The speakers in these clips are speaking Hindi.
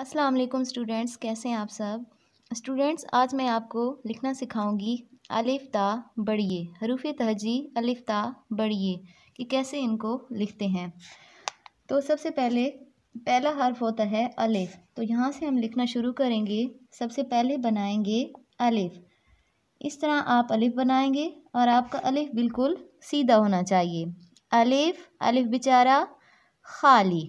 अस्सलाम वालेकुम स्टूडेंट्स कैसे हैं आप सब स्टूडेंट्स आज मैं आपको लिखना सिखाऊंगी अलिफ ता बढ़िए हरूफ तहजी अलिफ ता बढ़िए कि कैसे इनको लिखते हैं तो सबसे पहले पहला हर्फ होता है अलिफ तो यहाँ से हम लिखना शुरू करेंगे सबसे पहले बनाएंगे अलिफ इस तरह आप अलिफ बनाएंगे और आपका अलिफ बिल्कुल सीधा होना चाहिए अलिफ अलिफ बेचारा खाली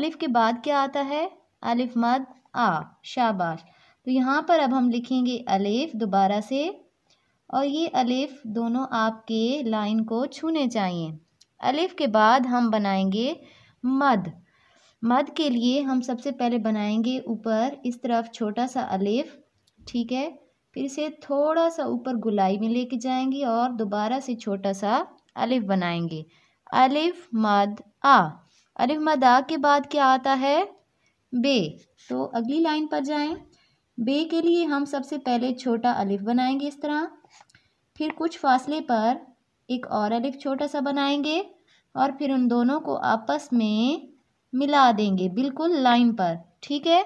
अलिफ के बाद क्या आता है अलिफ मद आ शाबाश तो यहाँ पर अब हम लिखेंगे अलिफ दोबारा से और ये अलिफ दोनों आपके लाइन को छूने चाहिए अलिफ के बाद हम बनाएंगे मद मद के लिए हम सबसे पहले बनाएंगे ऊपर इस तरफ छोटा सा अलिफ ठीक है फिर से थोड़ा सा ऊपर गुलाई में लेके जाएंगे और दोबारा से छोटा सा अलिफ बनाएंगे अलिफ मद आ अलिफ मद आ के बाद क्या आता है बे तो अगली लाइन पर जाएं बे के लिए हम सबसे पहले छोटा अलिफ बनाएंगे इस तरह फिर कुछ फासले पर एक और अलिफ छोटा सा बनाएंगे और फिर उन दोनों को आपस में मिला देंगे बिल्कुल लाइन पर ठीक है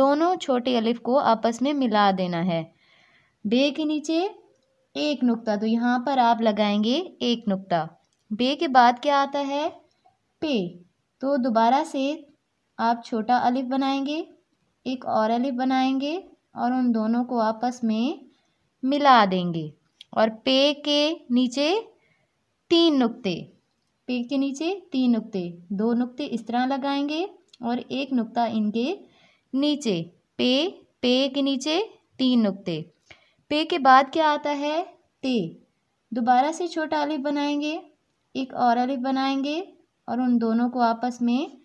दोनों छोटे अलिफ को आपस में मिला देना है बे के नीचे एक नुक्ता तो यहाँ पर आप लगाएंगे एक नुक्ता बे के बाद क्या आता है पे तो दोबारा से आप छोटा अलिफ बनाएंगे एक और अलिफ बनाएंगे और उन दोनों को आपस में मिला देंगे और पे के नीचे तीन नुक्ते पे के नीचे तीन नुक्ते दो नुक्ते इस तरह लगाएंगे और एक नुक्ता इनके नीचे पे पे के नीचे तीन नुक्ते पे के बाद क्या आता है ते दोबारा से छोटा अलिफ बनाएंगे एक और अलिफ बनाएंगे और उन दोनों को आपस में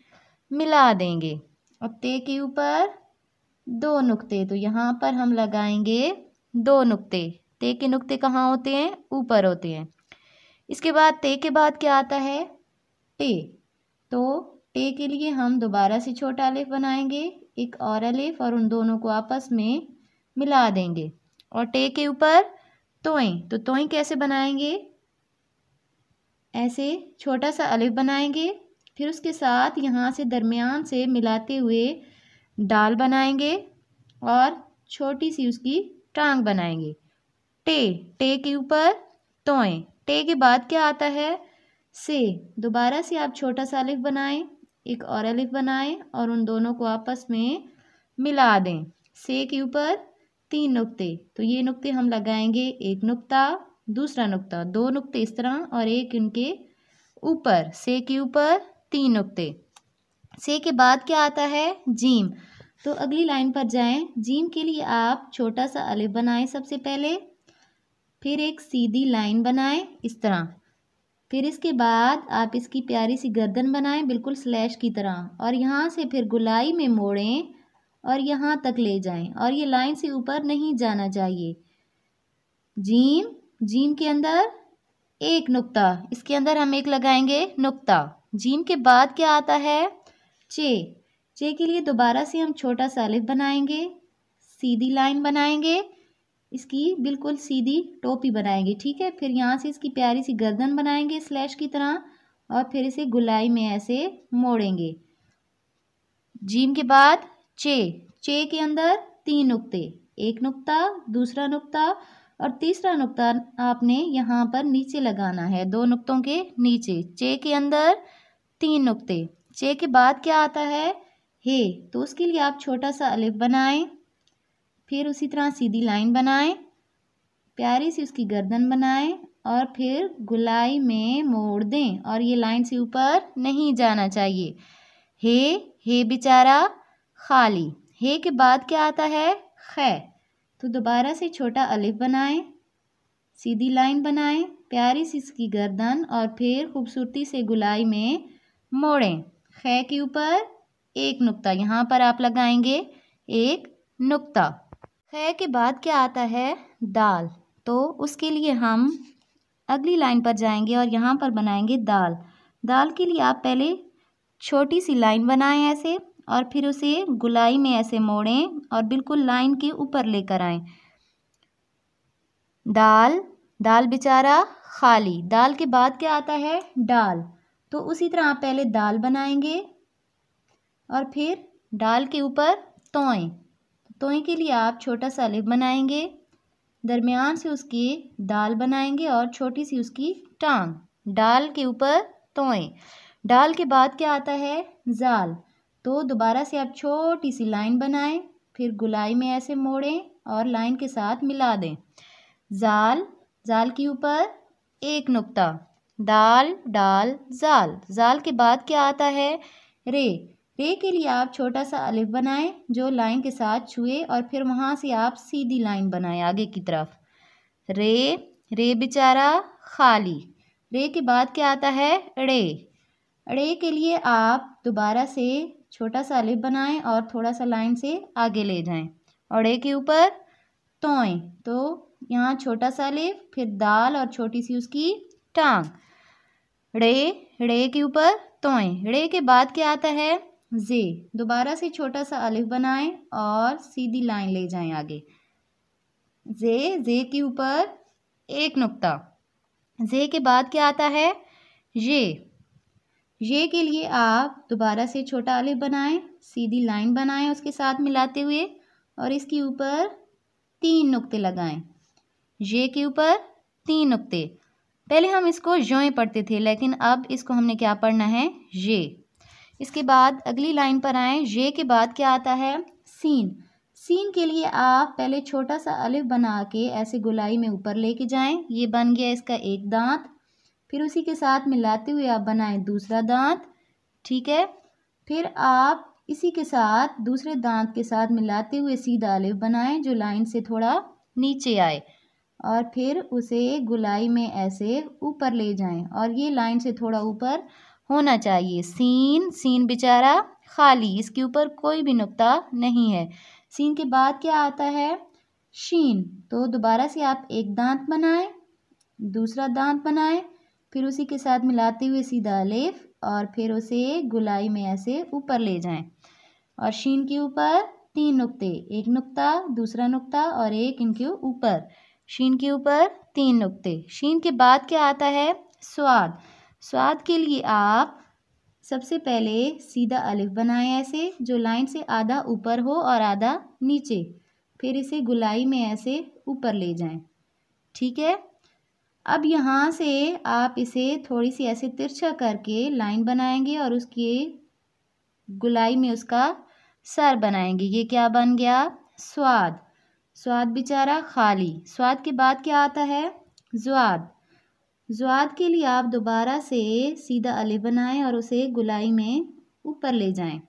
मिला देंगे और ते के ऊपर दो नुक्ते तो यहाँ पर हम लगाएंगे दो नुक्ते ते के नुक्ते कहाँ होते हैं ऊपर होते हैं इसके बाद ते के बाद क्या आता है टे तो टे के लिए हम दोबारा से छोटा अलेफ बनाएंगे एक और अलेफ और उन दोनों को आपस में मिला देंगे और टे के ऊपर तोई तो तोई कैसे बनाएंगे ऐसे छोटा सा अलिफ बनाएंगे फिर उसके साथ यहाँ से दरमियान से मिलाते हुए डाल बनाएंगे और छोटी सी उसकी टांग बनाएंगे टे टे के ऊपर तोएं टे के बाद क्या आता है से दोबारा से आप छोटा सा अलिफ बनाएं एक और अलिफ बनाएं और उन दोनों को आपस में मिला दें से के ऊपर तीन नुक्ते तो ये नुक्ते हम लगाएंगे एक नुक्ता दूसरा नुक्ता दो नुक्ते इस तरह और एक इनके ऊपर से के ऊपर तीन नुकते से के बाद क्या आता है जीम तो अगली लाइन पर जाएं जीम के लिए आप छोटा सा अलिफ बनाएं सबसे पहले फिर एक सीधी लाइन बनाएं इस तरह फिर इसके बाद आप इसकी प्यारी सी गर्दन बनाएं बिल्कुल स्लैश की तरह और यहाँ से फिर गुलाई में मोड़ें और यहाँ तक ले जाएं और ये लाइन से ऊपर नहीं जाना चाहिए जीम जीम के अंदर एक नुक्ता इसके अंदर हम एक लगाएंगे नुक्ता जीम के बाद क्या आता है चे चे के लिए दोबारा से हम छोटा सा अलिफ बनाएंगे सीधी लाइन बनाएंगे इसकी बिल्कुल सीधी टोपी बनाएंगे ठीक है फिर यहाँ से इसकी प्यारी सी गर्दन बनाएंगे स्लैश की तरह और फिर इसे गुलाई में ऐसे मोड़ेंगे जीम के बाद चे चे के अंदर तीन नुक्ते एक नुक्ता दूसरा नुक्ता और तीसरा नुक्ता आपने यहाँ पर नीचे लगाना है दो नुक्तों के नीचे चे के अंदर तीन नुक्ते चे के बाद क्या आता है हे तो उसके लिए आप छोटा सा अलिफ बनाएं फिर उसी तरह सीधी लाइन बनाएं प्यारी सी उसकी गर्दन बनाएं और फिर गुलाई में मोड़ दें और ये लाइन से ऊपर नहीं जाना चाहिए हे हे बेचारा खाली हे के बाद क्या आता है खै तो दोबारा से छोटा अलिफ बनाएं सीधी लाइन बनाएं प्यारी सी इसकी गर्दन और फिर खूबसूरती से गुलाई में मोड़ें खे के ऊपर एक नुक्ता यहाँ पर आप लगाएंगे एक नुक्ता खे के बाद क्या आता है दाल तो उसके लिए हम अगली लाइन पर जाएंगे और यहाँ पर बनाएंगे दाल दाल के लिए आप पहले छोटी सी लाइन बनाएं ऐसे और फिर उसे गुलाई में ऐसे मोड़ें और बिल्कुल लाइन के ऊपर लेकर आएं दाल दाल बेचारा खाली दाल के बाद क्या आता है डाल तो उसी तरह आप पहले दाल बनाएंगे और फिर दाल के ऊपर तोएँ तोए के लिए आप छोटा सा लिप बनाएंगे दरमियान से उसकी दाल बनाएंगे और छोटी सी उसकी टांग दाल के ऊपर तोएँ दाल के बाद क्या आता है जाल तो दोबारा से आप छोटी सी लाइन बनाएं फिर गुलाई में ऐसे मोड़ें और लाइन के साथ मिला दें जाल जाल के ऊपर एक नुक्ता दाल डाल जाल जाल के बाद क्या आता है रे रे के लिए आप छोटा सा अलिफ बनाएं जो लाइन के साथ छुए और फिर वहाँ से आप सीधी लाइन बनाएं आगे की तरफ रे रे बेचारा खाली रे के बाद क्या आता है अड़े अड़े के लिए आप दोबारा से छोटा सा अलिफ बनाएं और थोड़ा सा लाइन से आगे ले जाएं अड़े के ऊपर तोएं तो यहाँ छोटा सा अलिफ फिर दाल और छोटी सी उसकी टांग रे रे के ऊपर तोएं रे के बाद क्या आता है जे दोबारा से छोटा सा अलिफ बनाएं और सीधी लाइन ले जाएं आगे जे जे के ऊपर एक नुक्ता जे के बाद क्या आता है ये ये के लिए आप दोबारा से छोटा अलिफ बनाएं सीधी लाइन बनाएं उसके साथ मिलाते हुए और इसके ऊपर तीन नुक्ते लगाएं ये के ऊपर तीन नुक्ते पहले हम इसको यों पढ़ते थे लेकिन अब इसको हमने क्या पढ़ना है ये इसके बाद अगली लाइन पर आएँ ये के बाद क्या आता है सीन सीन के लिए आप पहले छोटा सा अलिफ बना के ऐसे गुलाई में ऊपर लेके जाएं ये बन गया इसका एक दांत फिर उसी के साथ मिलाते हुए आप बनाएं दूसरा दांत ठीक है फिर आप इसी के साथ दूसरे दांत के साथ मिलाते हुए सीधा अलिफ बनाएं जो लाइन से थोड़ा नीचे आए और फिर उसे गुलाई में ऐसे ऊपर ले जाएं और ये लाइन से थोड़ा ऊपर होना चाहिए सीन सीन बेचारा खाली इसके ऊपर कोई भी नुक्ता नहीं है सीन के बाद क्या आता है शीन तो दोबारा से आप एक दांत बनाएं दूसरा दांत बनाएं फिर उसी के साथ मिलाते हुए सीधा लेफ और फिर उसे गुलाई में ऐसे ऊपर ले जाएं और शीन के ऊपर तीन नुक्ते एक नुक्ता दूसरा नुक्ता और एक इनके ऊपर शीन के ऊपर तीन नुक्ते शीन के बाद क्या आता है स्वाद स्वाद के लिए आप सबसे पहले सीधा अलिफ बनाएं ऐसे जो लाइन से आधा ऊपर हो और आधा नीचे फिर इसे गुलाई में ऐसे ऊपर ले जाएं ठीक है अब यहाँ से आप इसे थोड़ी सी ऐसे तिरछा करके लाइन बनाएंगे और उसके गुलाई में उसका सर बनाएंगे ये क्या बन गया स्वाद स्वाद बेचारा खाली स्वाद के बाद क्या आता है जुआद जुआद के लिए आप दोबारा से सीधा अले बनाएं और उसे गुलाई में ऊपर ले जाएं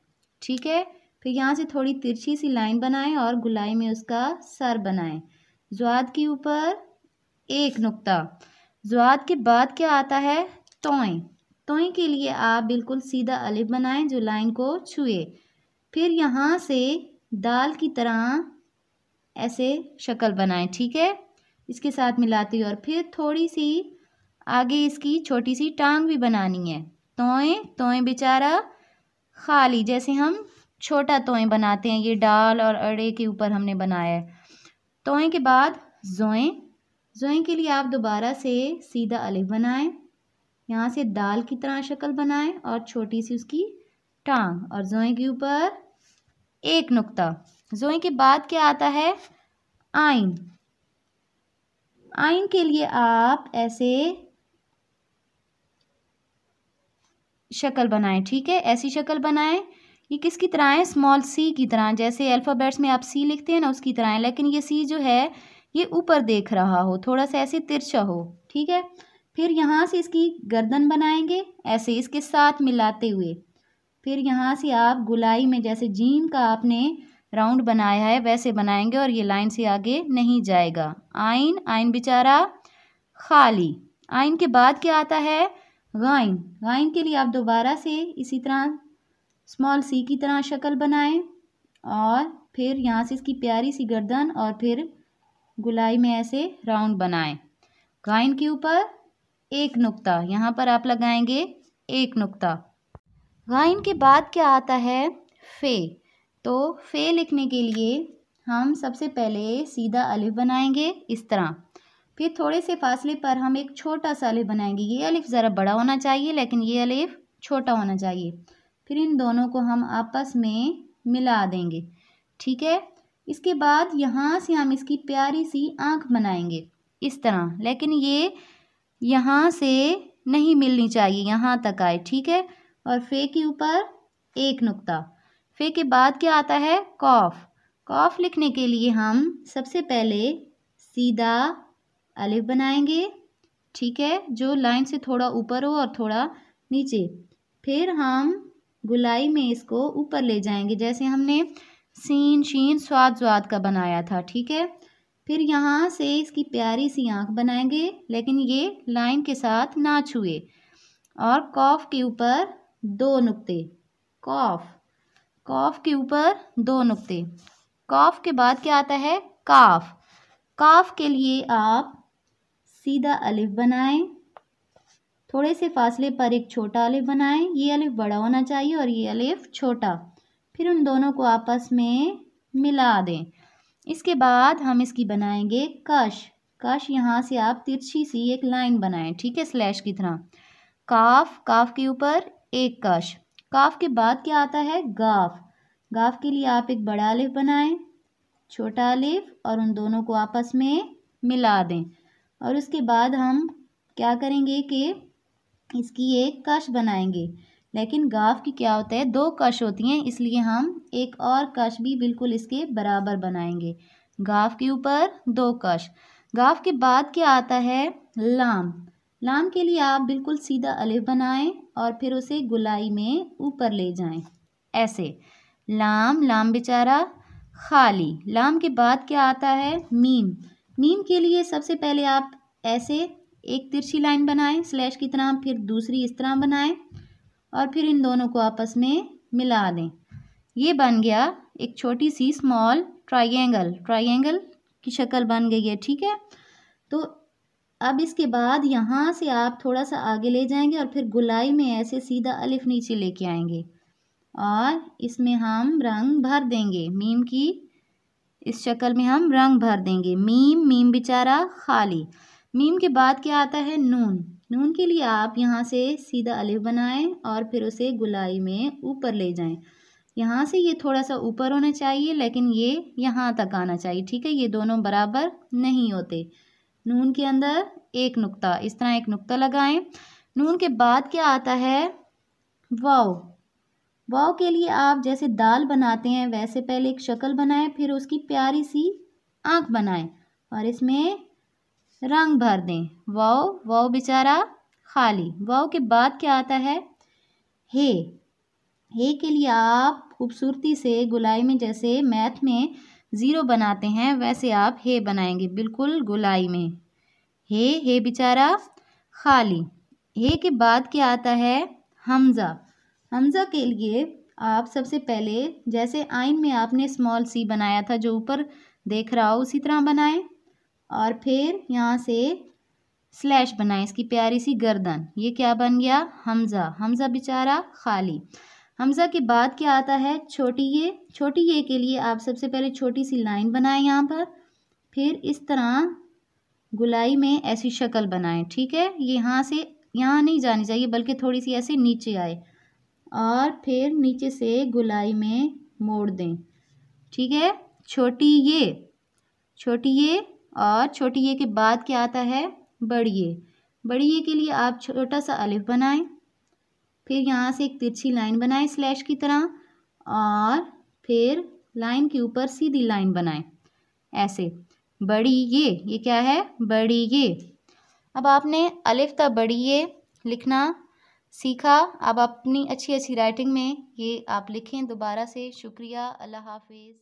ठीक है फिर यहाँ से थोड़ी तिरछी सी लाइन बनाएं और गुलाई में उसका सर बनाएं जुआद के ऊपर एक नुक्ता जुआद के बाद क्या आता है तोएं तोएं के लिए आप बिल्कुल सीधा अलिफ बनाएं जो लाइन को छुए फिर यहाँ से दाल की तरह ऐसे शक्ल बनाएं ठीक है इसके साथ मिलाते और फिर थोड़ी सी आगे इसकी छोटी सी टांग भी बनानी है तोएँ तोएं बेचारा खाली जैसे हम छोटा तोएं बनाते हैं ये डाल और अड़े के ऊपर हमने बनाया है तोएं के बाद जोएं जोएं के लिए आप दोबारा से सीधा अलग बनाएं यहाँ से दाल की तरह शक्ल बनाएं और छोटी सी उसकी टांग और जोएं के ऊपर एक नुक्ता जोए के बाद क्या आता है आइन आइन के लिए आप ऐसे शक्ल बनाएं ठीक है ऐसी शक्ल बनाएं ये किसकी तरह है स्मॉल सी की तरह जैसे अल्फ़ाबेट्स में आप सी लिखते हैं ना उसकी तरह है लेकिन ये सी जो है ये ऊपर देख रहा हो थोड़ा सा ऐसे तिरछा हो ठीक है फिर यहाँ से इसकी गर्दन बनाएंगे ऐसे इसके साथ मिलाते हुए फिर यहाँ से आप गुलाई में जैसे जीम का आपने राउंड बनाया है वैसे बनाएंगे और ये लाइन से आगे नहीं जाएगा आइन आइन बेचारा खाली आइन के बाद क्या आता है गाइन गाइन के लिए आप दोबारा से इसी तरह स्मॉल सी की तरह शक्ल बनाएं और फिर यहाँ से इसकी प्यारी सी गर्दन और फिर गुलाई में ऐसे राउंड बनाएं गाइन के ऊपर एक नुक्ता यहाँ पर आप लगाएंगे एक नुक्ता गाइन के बाद क्या आता है फे तो फे लिखने के लिए हम सबसे पहले सीधा अलिफ बनाएंगे इस तरह फिर थोड़े से फासले पर हम एक छोटा सा अलिफ बनाएंगे ये अलिफ ज़रा बड़ा होना चाहिए लेकिन ये अलिफ छोटा होना चाहिए फिर इन दोनों को हम आपस में मिला देंगे ठीक है इसके बाद यहाँ से हम इसकी प्यारी सी आँख बनाएंगे इस तरह लेकिन ये यहाँ से नहीं मिलनी चाहिए यहाँ तक आए ठीक है और फे के ऊपर एक नुकता फे के बाद क्या आता है कॉफ कॉफ लिखने के लिए हम सबसे पहले सीधा अलिफ बनाएंगे ठीक है जो लाइन से थोड़ा ऊपर हो और थोड़ा नीचे फिर हम गुलाई में इसको ऊपर ले जाएंगे जैसे हमने सीन शीन स्वाद स्वाद का बनाया था ठीक है फिर यहाँ से इसकी प्यारी सी आँख बनाएंगे लेकिन ये लाइन के साथ ना छुए और कॉफ के ऊपर दो नुक्ते कॉफ कॉफ के ऊपर दो नुक्ते कॉफ के बाद क्या आता है काफ काफ के लिए आप सीधा अलिफ बनाएं थोड़े से फासले पर एक छोटा अलिफ बनाएं ये अलिफ बड़ा होना चाहिए और ये अलिफ छोटा फिर उन दोनों को आपस में मिला दें इसके बाद हम इसकी बनाएंगे कश कश यहाँ से आप तिरछी सी एक लाइन बनाएं ठीक है स्लैश की तरह काफ काफ के ऊपर एक कश काफ के बाद क्या आता है गाफ गाफ के लिए आप एक बड़ा आलिफ बनाएं छोटा आलिफ और उन दोनों को आपस में मिला दें और उसके बाद हम क्या करेंगे कि इसकी एक कश बनाएंगे लेकिन गाफ की क्या होता है दो कश होती हैं इसलिए हम एक और कश भी बिल्कुल इसके बराबर बनाएंगे गाफ के ऊपर दो कश गाफ के बाद क्या आता है लाम लाम के लिए आप बिल्कुल सीधा अलिफ बनाएं और फिर उसे गुलाई में ऊपर ले जाएं ऐसे लाम लाम बेचारा खाली लाम के बाद क्या आता है मीम मीम के लिए सबसे पहले आप ऐसे एक तिरछी लाइन बनाएं स्लैश की तरह फिर दूसरी इस तरह बनाएं और फिर इन दोनों को आपस में मिला दें ये बन गया एक छोटी सी स्मॉल ट्राइंगल ट्राइंगल की शक्ल बन गई है ठीक है तो अब इसके बाद यहाँ से आप थोड़ा सा आगे ले जाएंगे और फिर गुलाई में ऐसे सीधा अलिफ नीचे लेके आएंगे और इसमें हम रंग भर देंगे मीम की इस शक्ल में हम रंग भर देंगे मीम मीम बेचारा खाली मीम के बाद क्या आता है नून नून के लिए आप यहाँ से सीधा अलिफ बनाएं और फिर उसे गुलाई में ऊपर ले जाएं यहाँ से ये थोड़ा सा ऊपर होना चाहिए लेकिन ये यहाँ तक आना चाहिए ठीक है ये दोनों बराबर नहीं होते नून के अंदर एक नुक्ता इस तरह एक नुक्ता लगाएं नून के बाद क्या आता है वाओ वाओ के लिए आप जैसे दाल बनाते हैं वैसे पहले एक शक्ल बनाएं फिर उसकी प्यारी सी आंख बनाएं और इसमें रंग भर दें वाओ वाओ बेचारा खाली वाव के बाद क्या आता है हे हे के लिए आप खूबसूरती से गुलाई में जैसे मैथ में ज़ीरो बनाते हैं वैसे आप हे बनाएंगे बिल्कुल गुलाई में हे हे बेचारा खाली हे के बाद क्या आता है हमज़ा हमज़ा के लिए आप सबसे पहले जैसे आइन में आपने स्मॉल सी बनाया था जो ऊपर देख रहा हो उसी तरह बनाएं और फिर यहाँ से स्लैश बनाएं इसकी प्यारी सी गर्दन ये क्या बन गया हमज़ा हमज़ा बेचारा खाली हमजा के बाद क्या आता है छोटी ये छोटी ये के लिए आप सबसे पहले छोटी सी लाइन बनाएं यहाँ पर फिर इस तरह गुलाई में ऐसी शक्ल बनाएं ठीक है यहाँ से यहाँ नहीं जानी चाहिए बल्कि थोड़ी सी ऐसे नीचे आए और फिर नीचे से गुलाई में मोड़ दें ठीक है छोटी ये छोटी ये और छोटी ये के बाद क्या आता है बड़ी ये बड़ी ये के लिए आप छोटा सा अलिफ बनाएं फिर यहाँ से एक तिरछी लाइन बनाएं स्लैश की तरह और फिर लाइन के ऊपर सीधी लाइन बनाएं ऐसे बड़ी ये ये क्या है बड़ी ये अब आपने अलिफ त बड़ी ये लिखना सीखा अब अपनी अच्छी अच्छी राइटिंग में ये आप लिखें दोबारा से शुक्रिया अल्लाह हाफिज़